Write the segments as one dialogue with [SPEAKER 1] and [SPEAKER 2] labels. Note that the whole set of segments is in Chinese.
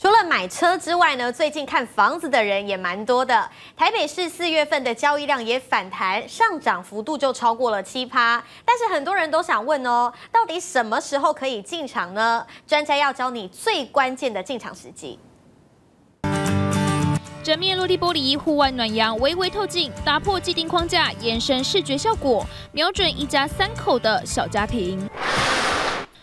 [SPEAKER 1] 除了买车之外呢，最近看房子的人也蛮多的。台北市四月份的交易量也反弹，上涨幅度就超过了七趴。但是很多人都想问哦，到底什么时候可以进场呢？专家要教你最关键的进
[SPEAKER 2] 场时机。整面落地玻璃，户外暖阳，微微透镜，打破既定框架，延伸视觉效果，瞄准一家三口的小家庭。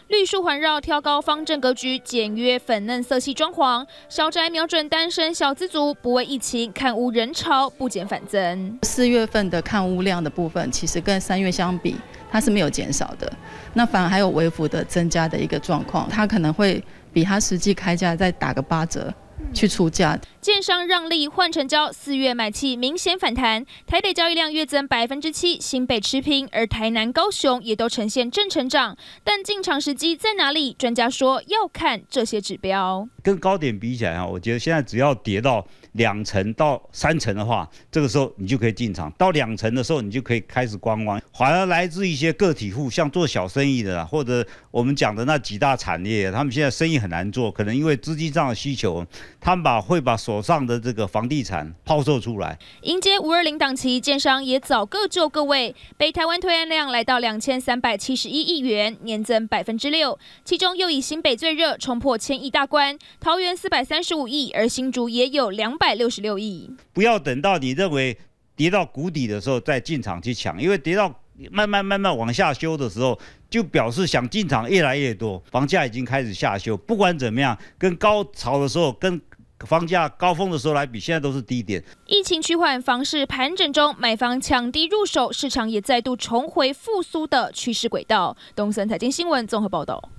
[SPEAKER 2] 绿树环绕，挑高方正格局，简约粉嫩色系装潢，小宅瞄准单身小资族。不为疫情，看屋人潮不减反
[SPEAKER 3] 增。四月份的看屋量的部分，其实跟三月相比，它是没有减少的，那反而还有微幅的增加的一个状况。它可能会比它实际开价再打个八折。去出价，
[SPEAKER 2] 建商让利换成交，四月买气明显反弹，台北交易量月增百分之七，新北持平，而台南、高雄也都呈现正成长。但进场时机在哪里？专家说要看这些指标。
[SPEAKER 4] 跟高点比起来啊，我觉得现在只要跌到两成到三成的话，这个时候你就可以进场。到两成的时候，你就可以开始观望。反而来自一些个体户，像做小生意的，或者我们讲的那几大产业，他们现在生意很难做，可能因为资金上的需求。他们把会把手上的这个房地产抛售出来，
[SPEAKER 2] 迎接五二零档期，建商也早各就各位。北台湾推案量来到两千三百七十一亿元，年增百分之六，其中又以新北最热，冲破千亿大关，桃园四百三十五亿，而新竹也有两百六十六亿。
[SPEAKER 4] 不要等到你认为跌到谷底的时候再进场去抢，因为跌到慢慢慢慢往下修的时候，就表示想进场越来越多，房价已经开始下修。不管怎么样，跟高潮的时候跟房价高峰的时候来比，现在都是低点。
[SPEAKER 2] 疫情趋缓，房市盘整中，买房抢低入手，市场也再度重回复苏的趋势轨道。
[SPEAKER 4] 东森财经新闻综合报道。